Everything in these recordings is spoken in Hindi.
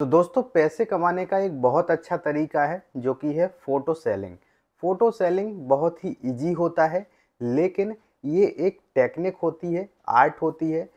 तो दोस्तों पैसे कमाने का एक बहुत अच्छा तरीका है जो कि है फ़ोटो सेलिंग फ़ोटो सेलिंग बहुत ही इजी होता है लेकिन ये एक टेक्निक होती है आर्ट होती है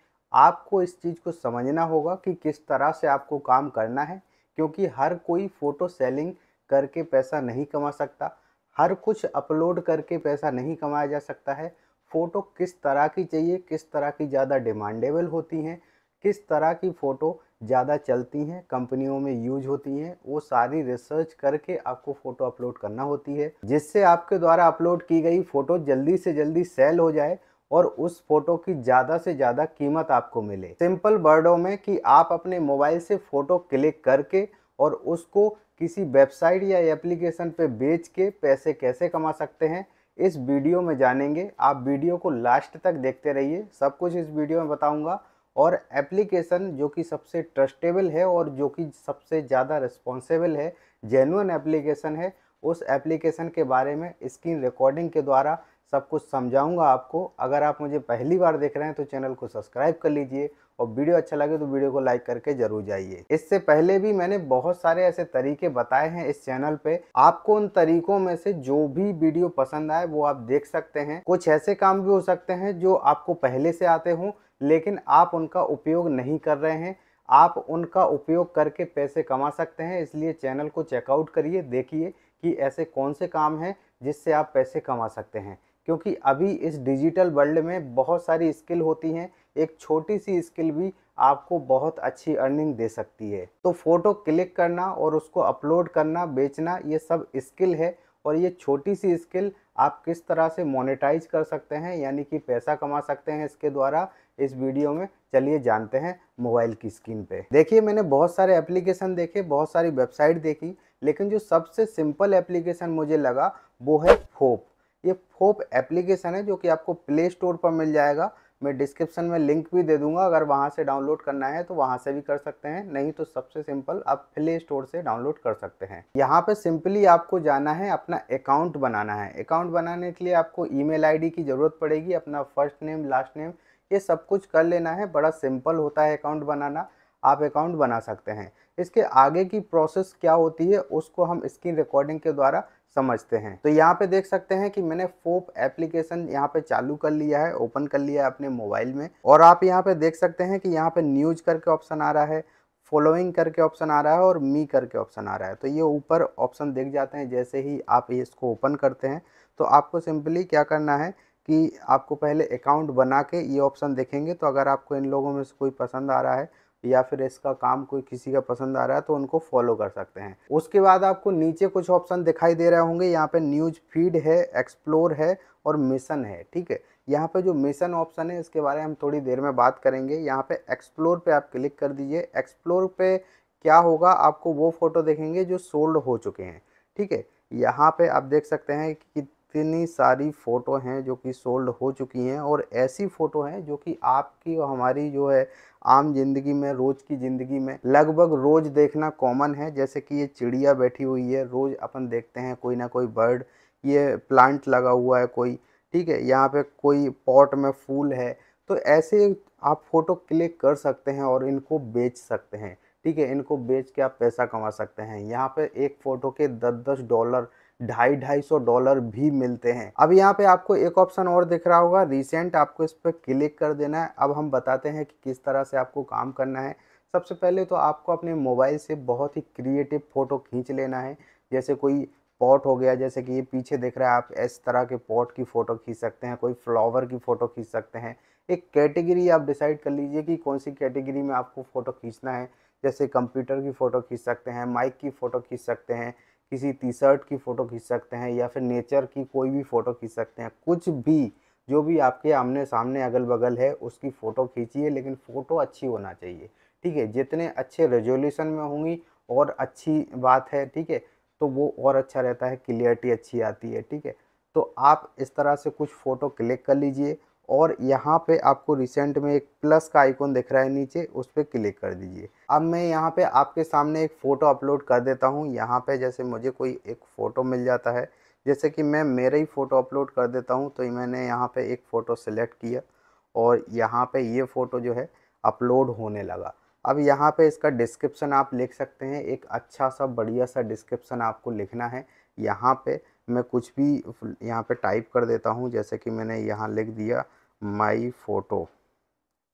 आपको इस चीज़ को समझना होगा कि किस तरह से आपको काम करना है क्योंकि हर कोई फ़ोटो सेलिंग करके पैसा नहीं कमा सकता हर कुछ अपलोड करके पैसा नहीं कमाया जा सकता है फ़ोटो किस तरह की चाहिए किस तरह की ज़्यादा डिमांडेबल होती हैं किस तरह की फ़ोटो ज़्यादा चलती हैं कंपनियों में यूज होती हैं वो सारी रिसर्च करके आपको फ़ोटो अपलोड करना होती है जिससे आपके द्वारा अपलोड की गई फ़ोटो जल्दी से जल्दी सेल हो जाए और उस फोटो की ज़्यादा से ज़्यादा कीमत आपको मिले सिंपल वर्डों में कि आप अपने मोबाइल से फ़ोटो क्लिक करके और उसको किसी वेबसाइट या एप्लीकेशन पे बेच के पैसे कैसे कमा सकते हैं इस वीडियो में जानेंगे आप वीडियो को लास्ट तक देखते रहिए सब कुछ इस वीडियो में बताऊँगा और एप्लीकेशन जो कि सबसे ट्रस्टेबल है और जो कि सबसे ज़्यादा रिस्पॉन्सिबल है जेनुअन एप्लीकेशन है उस एप्लीकेशन के बारे में स्क्रीन रिकॉर्डिंग के द्वारा सब कुछ समझाऊंगा आपको अगर आप मुझे पहली बार देख रहे हैं तो चैनल को सब्सक्राइब कर लीजिए और वीडियो अच्छा लगे तो वीडियो को लाइक करके जरूर जाइए इससे पहले भी मैंने बहुत सारे ऐसे तरीके बताए हैं इस चैनल पे आपको उन तरीकों में से जो भी वीडियो पसंद आए वो आप देख सकते हैं कुछ ऐसे काम भी हो सकते हैं जो आपको पहले से आते हों लेकिन आप उनका उपयोग नहीं कर रहे हैं आप उनका उपयोग करके पैसे कमा सकते हैं इसलिए चैनल को चेकआउट करिए देखिए कि ऐसे कौन से काम हैं जिससे आप पैसे कमा सकते हैं क्योंकि अभी इस डिजिटल वर्ल्ड में बहुत सारी स्किल होती हैं एक छोटी सी स्किल भी आपको बहुत अच्छी अर्निंग दे सकती है तो फ़ोटो क्लिक करना और उसको अपलोड करना बेचना ये सब स्किल है और ये छोटी सी स्किल आप किस तरह से मोनेटाइज कर सकते हैं यानी कि पैसा कमा सकते हैं इसके द्वारा इस वीडियो में चलिए जानते हैं मोबाइल की स्क्रीन पे देखिए मैंने बहुत सारे एप्लीकेशन देखे बहुत सारी वेबसाइट देखी लेकिन जो सबसे सिंपल एप्लीकेशन मुझे लगा वो है फोप ये फोप एप्लीकेशन है जो कि आपको प्ले स्टोर पर मिल जाएगा मैं डिस्क्रिप्शन में लिंक भी दे दूंगा अगर वहाँ से डाउनलोड करना है तो वहाँ से भी कर सकते हैं नहीं तो सबसे सिंपल आप प्ले स्टोर से डाउनलोड कर सकते हैं यहाँ पे सिंपली आपको जाना है अपना अकाउंट बनाना है अकाउंट बनाने के लिए आपको ईमेल आईडी की ज़रूरत पड़ेगी अपना फर्स्ट नेम लास्ट नेम ये सब कुछ कर लेना है बड़ा सिंपल होता है अकाउंट बनाना आप अकाउंट बना सकते हैं इसके आगे की प्रोसेस क्या होती है उसको हम स्क्रीन रिकॉर्डिंग के द्वारा समझते हैं तो यहाँ पे देख सकते हैं कि मैंने फोप एप्लीकेशन यहाँ पे चालू कर लिया है ओपन कर लिया है अपने मोबाइल में और आप यहाँ पे देख सकते हैं कि यहाँ पे न्यूज करके ऑप्शन आ रहा है फॉलोइंग करके ऑप्शन आ रहा है और मी करके ऑप्शन आ रहा है तो ये ऊपर ऑप्शन देख जाते हैं जैसे ही आप इसको ओपन करते हैं तो आपको सिंपली क्या करना है कि आपको पहले अकाउंट बना के ये ऑप्शन देखेंगे तो अगर आपको इन लोगों में से कोई पसंद आ रहा है या फिर इसका काम कोई किसी का पसंद आ रहा है तो उनको फॉलो कर सकते हैं उसके बाद आपको नीचे कुछ ऑप्शन दिखाई दे रहे होंगे यहाँ पे न्यूज फीड है एक्सप्लोर है और मिशन है ठीक है यहाँ पे जो मिशन ऑप्शन है इसके बारे में हम थोड़ी देर में बात करेंगे यहाँ पे एक्सप्लोर पे आप क्लिक कर दीजिए एक्सप्लोर पे क्या होगा आपको वो फ़ोटो देखेंगे जो सोल्ड हो चुके हैं ठीक है यहाँ पे आप देख सकते हैं कि कितनी सारी फ़ोटो हैं जो कि सोल्ड हो चुकी हैं और ऐसी फ़ोटो हैं जो कि आपकी और हमारी जो है आम जिंदगी में रोज की जिंदगी में लगभग रोज देखना कॉमन है जैसे कि ये चिड़िया बैठी हुई है रोज अपन देखते हैं कोई ना कोई बर्ड ये प्लांट लगा हुआ है कोई ठीक है यहाँ पे कोई पॉट में फूल है तो ऐसे आप फ़ोटो क्लिक कर सकते हैं और इनको बेच सकते हैं ठीक है इनको बेच के आप पैसा कमा सकते हैं यहाँ पे एक फ़ोटो के दस दस डॉलर ढाई ढाई सौ डॉलर भी मिलते हैं अब यहाँ पे आपको एक ऑप्शन और दिख रहा होगा रिसेंट आपको इस पर क्लिक कर देना है अब हम बताते हैं कि किस तरह से आपको काम करना है सबसे पहले तो आपको अपने मोबाइल से बहुत ही क्रिएटिव फ़ोटो खींच लेना है जैसे कोई पॉट हो गया जैसे कि ये पीछे देख रहा है आप इस तरह के पॉट की फ़ोटो खींच सकते हैं कोई फ्लावर की फ़ोटो खींच सकते हैं एक कैटेगरी आप डिसाइड कर लीजिए कि कौन सी कैटेगरी में आपको फ़ोटो खींचना है जैसे कंप्यूटर की फ़ोटो खींच सकते हैं माइक की फ़ोटो खींच सकते हैं किसी टी शर्ट की फ़ोटो खींच सकते हैं या फिर नेचर की कोई भी फ़ोटो खींच सकते हैं कुछ भी जो भी आपके आमने सामने अगल बगल है उसकी फ़ोटो खींचिए लेकिन फ़ोटो अच्छी होना चाहिए ठीक है जितने अच्छे रेजोल्यूशन में होंगी और अच्छी बात है ठीक है तो वो और अच्छा रहता है क्लियरिटी अच्छी आती है ठीक है तो आप इस तरह से कुछ फ़ोटो क्लिक कर लीजिए और यहाँ पे आपको रिसेंट में एक प्लस का आइकॉन दिख रहा है नीचे उस पर क्लिक कर दीजिए अब मैं यहाँ पे आपके सामने एक फ़ोटो अपलोड कर देता हूँ यहाँ पे जैसे मुझे कोई एक फ़ोटो मिल जाता है जैसे कि मैं मेरा ही फ़ोटो अपलोड कर देता हूँ तो मैंने यहाँ पे एक फ़ोटो सेलेक्ट किया और यहाँ पर ये फ़ोटो जो है अपलोड होने लगा अब यहाँ पर इसका डिस्क्रिप्शन आप लिख सकते हैं एक अच्छा सा बढ़िया सा डिस्क्रिप्शन आपको लिखना है यहाँ पर मैं कुछ भी यहाँ पे टाइप कर देता हूँ जैसे कि मैंने यहाँ लिख दिया माई फ़ोटो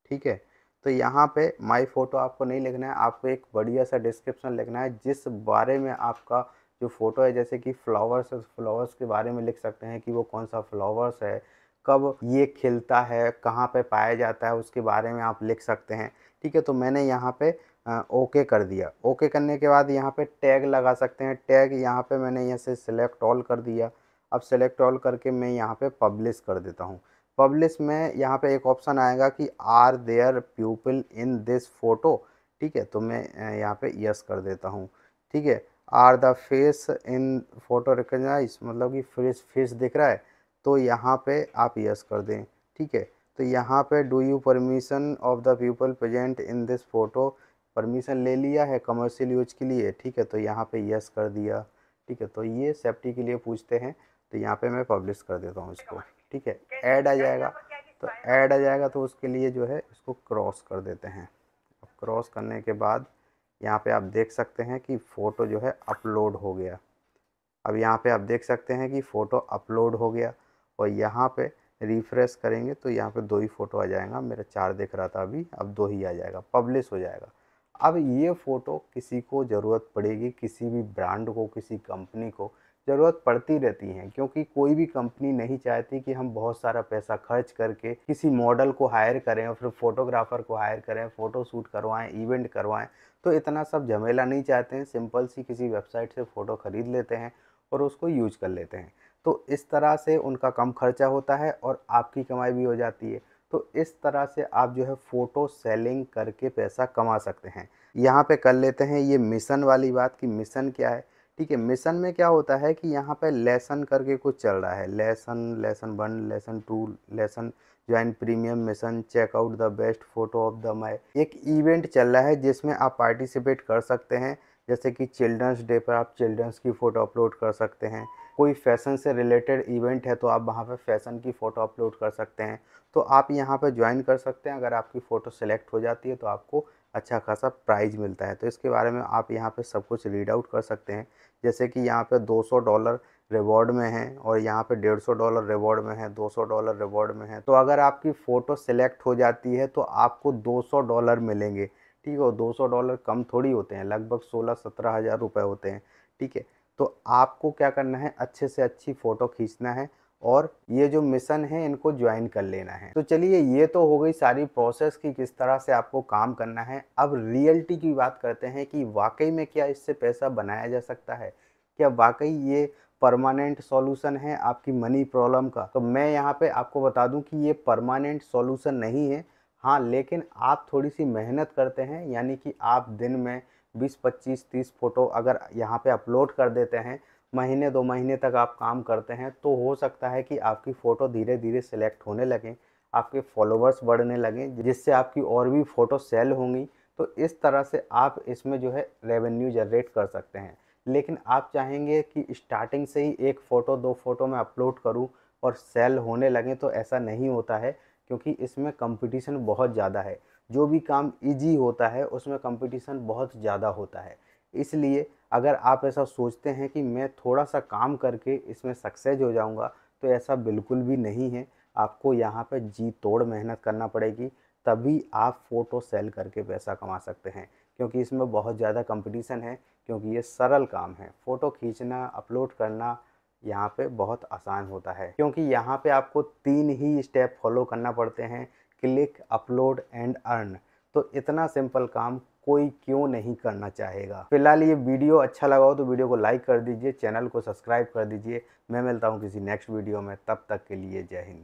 ठीक है तो यहाँ पे माई फ़ोटो आपको नहीं लिखना है आपको एक बढ़िया सा डिस्क्रिप्शन लिखना है जिस बारे में आपका जो फ़ोटो है जैसे कि फ्लावर्स फ्लावर्स तो के बारे में लिख सकते हैं कि वो कौन सा फ्लावर्स है कब ये खिलता है कहाँ पे पाया जाता है उसके बारे में आप लिख सकते हैं ठीक है तो मैंने यहाँ पे आ, ओके कर दिया ओके करने के बाद यहाँ पे टैग लगा सकते हैं टैग यहाँ पे मैंने यहाँ से सेलेक्ट ऑल कर दिया अब सेलेक्ट ऑल करके मैं यहाँ पे पब्लिश कर देता हूँ पब्लिश में यहाँ पे एक ऑप्शन आएगा कि are there people in this photo ठीक है तो मैं यहाँ पे यस कर देता हूँ ठीक है are the face in photo recognize मतलब कि फेस फेस दिख रहा है तो यहाँ पे आप यस कर दें ठीक है तो यहाँ पे do you permission of the people present in this photo permission ले लिया है कमर्शियल यूज के लिए ठीक है तो यहाँ पे यस कर दिया ठीक है तो ये सेफ्टी के लिए पूछते हैं तो यहाँ पे मैं पब्लिश कर देता हूँ इसको ठीक है ऐड आ जाएगा तो ऐड आ जाएगा तो उसके लिए जो है इसको क्रॉस कर देते हैं अब क्रॉस करने के बाद यहाँ पे आप देख सकते हैं कि फ़ोटो जो है अपलोड हो गया अब यहाँ पे आप देख सकते हैं कि फ़ोटो अपलोड हो गया और यहाँ पे रिफ़्रेश करेंगे तो यहाँ पे दो ही फ़ोटो आ जाएगा मेरा चार दिख रहा था अभी अब दो ही आ जाएगा पब्लिश हो जाएगा अब ये फ़ोटो किसी को ज़रूरत पड़ेगी किसी भी ब्रांड को किसी कंपनी को ज़रूरत पड़ती रहती है क्योंकि कोई भी कंपनी नहीं चाहती कि हम बहुत सारा पैसा खर्च करके किसी मॉडल को हायर करें और फिर फोटोग्राफर को हायर करें फ़ोटो शूट करवाएं इवेंट करवाएं तो इतना सब झमेला नहीं चाहते हैं सिंपल सी किसी वेबसाइट से फ़ोटो ख़रीद लेते हैं और उसको यूज कर लेते हैं तो इस तरह से उनका कम खर्चा होता है और आपकी कमाई भी हो जाती है तो इस तरह से आप जो है फ़ोटो सेलिंग करके पैसा कमा सकते हैं यहाँ पे कर लेते हैं ये मिशन वाली बात कि मिशन क्या है ठीक है मिशन में क्या होता है कि यहाँ पे लेसन करके कुछ चल रहा है lesson lesson one lesson two lesson join premium mission check out the best photo of the my एक इवेंट चल रहा है जिसमें आप पार्टिसिपेट कर सकते हैं जैसे कि चिल्ड्रंस डे पर आप चिल्ड्रंस की फ़ोटो अपलोड कर सकते हैं कोई फैशन से रिलेटेड इवेंट है तो आप वहाँ पे फैशन की फ़ोटो अपलोड कर सकते हैं तो आप यहाँ पे ज्वाइन कर सकते हैं अगर आपकी फ़ोटो सेलेक्ट हो जाती है तो आपको अच्छा खासा प्राइज़ मिलता है तो इसके बारे में आप यहाँ पे सब कुछ रीड आउट कर सकते हैं जैसे कि यहाँ पे 200 डॉलर रिवॉर्ड में है और यहाँ पे 150 डॉलर रिवॉर्ड में है 200 डॉलर रिवॉर्ड में है तो अगर आपकी फ़ोटो सेलेक्ट हो जाती है तो आपको 200 डॉलर मिलेंगे ठीक है दो सौ डॉलर कम थोड़ी होते हैं लगभग सोलह सत्रह हज़ार रुपये होते हैं ठीक है तो आपको क्या करना है अच्छे से अच्छी फ़ोटो खींचना है और ये जो मिशन है इनको ज्वाइन कर लेना है तो चलिए ये तो हो गई सारी प्रोसेस की किस तरह से आपको काम करना है अब रियलिटी की बात करते हैं कि वाकई में क्या इससे पैसा बनाया जा सकता है क्या वाकई ये परमानेंट सॉल्यूशन है आपकी मनी प्रॉब्लम का तो मैं यहाँ पे आपको बता दूं कि ये परमानेंट सॉल्यूशन नहीं है हाँ लेकिन आप थोड़ी सी मेहनत करते हैं यानी कि आप दिन में 20, 25, 30 फ़ोटो अगर यहाँ पे अपलोड कर देते हैं महीने दो महीने तक आप काम करते हैं तो हो सकता है कि आपकी फ़ोटो धीरे धीरे सेलेक्ट होने लगें आपके फॉलोवर्स बढ़ने लगें जिससे आपकी और भी फ़ोटो सेल होंगी तो इस तरह से आप इसमें जो है रेवेन्यू जनरेट कर सकते हैं लेकिन आप चाहेंगे कि स्टार्टिंग से ही एक फ़ोटो दो फ़ोटो मैं अपलोड करूं और सेल होने लगें तो ऐसा नहीं होता है क्योंकि इसमें कंपटीशन बहुत ज़्यादा है जो भी काम इजी होता है उसमें कंपटीशन बहुत ज़्यादा होता है इसलिए अगर आप ऐसा सोचते हैं कि मैं थोड़ा सा काम करके इसमें सक्सेस हो जाऊंगा तो ऐसा बिल्कुल भी नहीं है आपको यहाँ पर जी तोड़ मेहनत करना पड़ेगी तभी आप फ़ोटो सेल करके पैसा कमा सकते हैं क्योंकि इसमें बहुत ज़्यादा कंपटीशन है क्योंकि ये सरल काम है फ़ोटो खींचना अपलोड करना यहाँ पे बहुत आसान होता है क्योंकि यहाँ पे आपको तीन ही स्टेप फॉलो करना पड़ते हैं क्लिक अपलोड एंड अर्न तो इतना सिंपल काम कोई क्यों नहीं करना चाहेगा फिलहाल ये वीडियो अच्छा लगा हो तो वीडियो को लाइक कर दीजिए चैनल को सब्सक्राइब कर दीजिए मैं मिलता हूँ किसी नेक्स्ट वीडियो में तब तक के लिए जय हिंद